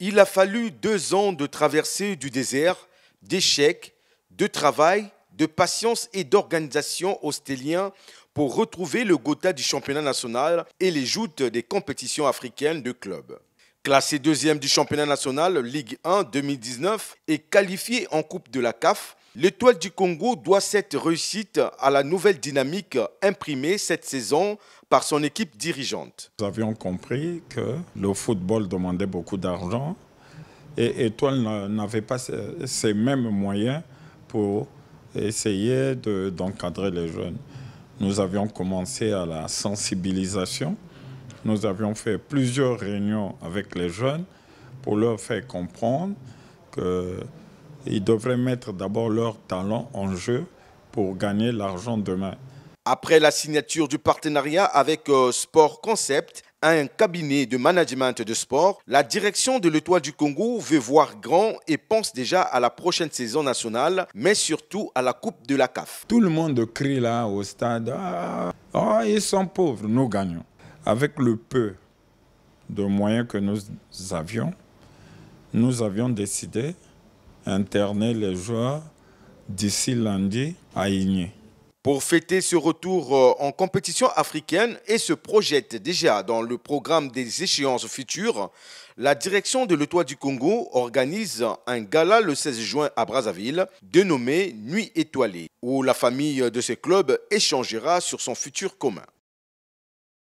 Il a fallu deux ans de traversée du désert, d'échecs, de travail, de patience et d'organisation austélien pour retrouver le Gotha du championnat national et les joutes des compétitions africaines de clubs. Classé deuxième du championnat national Ligue 1 2019 et qualifié en Coupe de la CAF, l'étoile du Congo doit cette réussite à la nouvelle dynamique imprimée cette saison par son équipe dirigeante. Nous avions compris que le football demandait beaucoup d'argent et Étoile n'avait pas ces mêmes moyens pour essayer d'encadrer les jeunes. Nous avions commencé à la sensibilisation nous avions fait plusieurs réunions avec les jeunes pour leur faire comprendre qu'ils devraient mettre d'abord leur talent en jeu pour gagner l'argent demain. Après la signature du partenariat avec euh, Sport Concept, un cabinet de management de sport, la direction de l'Étoile du Congo veut voir grand et pense déjà à la prochaine saison nationale, mais surtout à la Coupe de la CAF. Tout le monde crie là au stade, ah, ah, ils sont pauvres, nous gagnons avec le peu de moyens que nous avions, nous avions décidé d'interner les joueurs d'ici lundi à Igné. Pour fêter ce retour euh, en compétition africaine et se projette déjà dans le programme des échéances futures, la direction de l'Etoile du Congo organise un gala le 16 juin à Brazzaville, dénommé Nuit étoilée, où la famille de ce club échangera sur son futur commun.